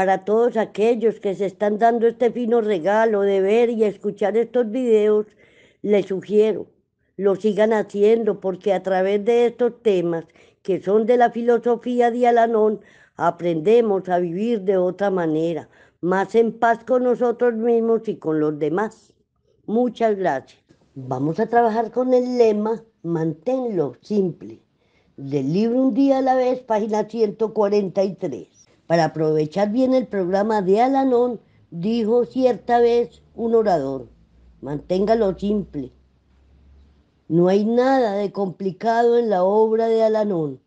para todos aquellos que se están dando este fino regalo de ver y escuchar estos videos, les sugiero, lo sigan haciendo porque a través de estos temas que son de la filosofía de Alanón, aprendemos a vivir de otra manera, más en paz con nosotros mismos y con los demás. Muchas gracias. Vamos a trabajar con el lema Manténlo simple, del libro Un día a la vez, página 143. Para aprovechar bien el programa de Alanón, dijo cierta vez un orador, manténgalo simple. No hay nada de complicado en la obra de Alanón,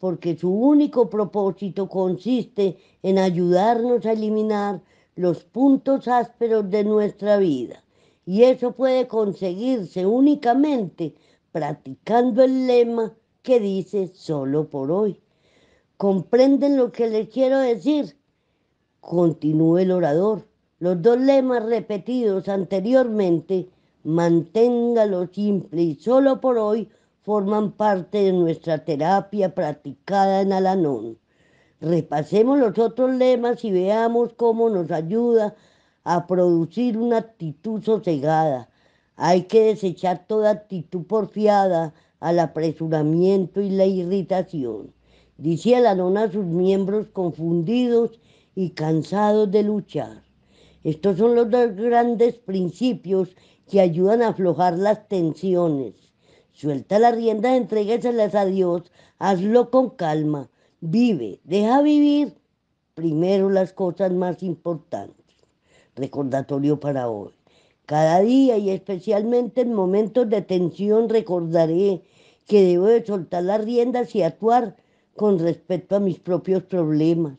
porque su único propósito consiste en ayudarnos a eliminar los puntos ásperos de nuestra vida. Y eso puede conseguirse únicamente practicando el lema que dice solo por hoy. ¿Comprenden lo que les quiero decir? Continúa el orador. Los dos lemas repetidos anteriormente, manténgalo simple y solo por hoy, forman parte de nuestra terapia practicada en Alanón. Repasemos los otros lemas y veamos cómo nos ayuda a producir una actitud sosegada. Hay que desechar toda actitud porfiada al apresuramiento y la irritación. Dice la a sus miembros confundidos y cansados de luchar. Estos son los dos grandes principios que ayudan a aflojar las tensiones. Suelta las riendas, entrégaselas a Dios, hazlo con calma, vive, deja vivir primero las cosas más importantes. Recordatorio para hoy. Cada día y especialmente en momentos de tensión recordaré que debo de soltar las riendas y actuar con respecto a mis propios problemas.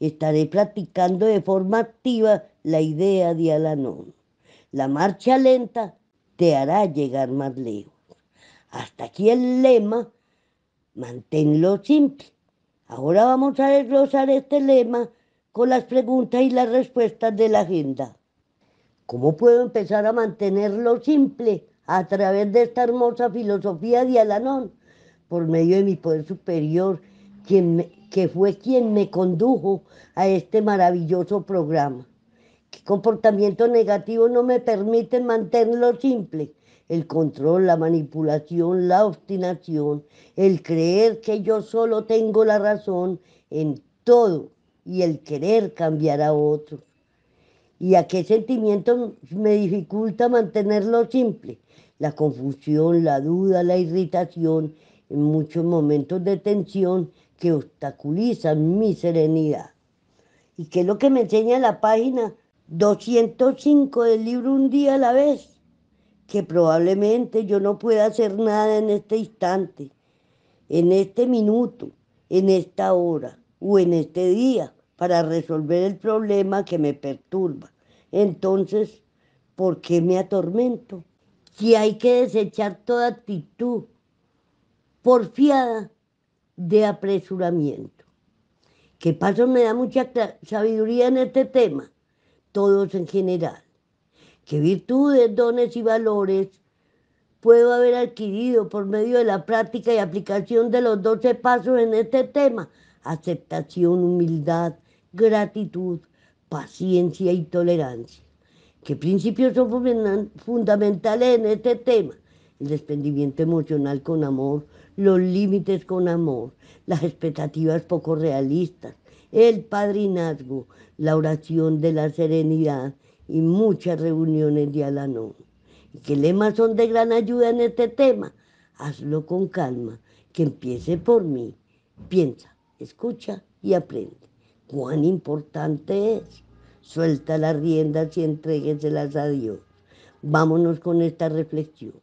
Estaré practicando de forma activa la idea de Alanón. La marcha lenta te hará llegar más lejos. Hasta aquí el lema, manténlo simple. Ahora vamos a desglosar este lema con las preguntas y las respuestas de la agenda. ¿Cómo puedo empezar a mantenerlo simple a través de esta hermosa filosofía de Alanón? Por medio de mi poder superior que fue quien me condujo a este maravilloso programa. ¿Qué comportamiento negativo no me permite mantenerlo simple? El control, la manipulación, la obstinación, el creer que yo solo tengo la razón en todo y el querer cambiar a otro. ¿Y a qué sentimiento me dificulta mantenerlo simple? La confusión, la duda, la irritación, en muchos momentos de tensión que obstaculizan mi serenidad. Y que es lo que me enseña la página 205 del libro Un día a la vez, que probablemente yo no pueda hacer nada en este instante, en este minuto, en esta hora o en este día para resolver el problema que me perturba. Entonces, ¿por qué me atormento? Si hay que desechar toda actitud porfiada de apresuramiento. ¿Qué paso me da mucha sabiduría en este tema, todos en general. ¿Qué virtudes, dones y valores puedo haber adquirido por medio de la práctica y aplicación de los doce pasos en este tema? Aceptación, humildad, gratitud, paciencia y tolerancia. ¿Qué principios son fundamentales en este tema? El desprendimiento emocional con amor, los límites con amor, las expectativas poco realistas, el padrinazgo, la oración de la serenidad y muchas reuniones de Alanón. ¿Y qué lemas son de gran ayuda en este tema? Hazlo con calma, que empiece por mí. Piensa, escucha y aprende. ¿Cuán importante es? Suelta las riendas y entrégueselas a Dios. Vámonos con esta reflexión.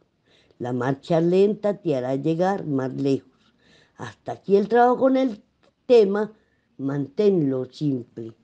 La marcha lenta te hará llegar más lejos. Hasta aquí el trabajo con el tema, manténlo simple.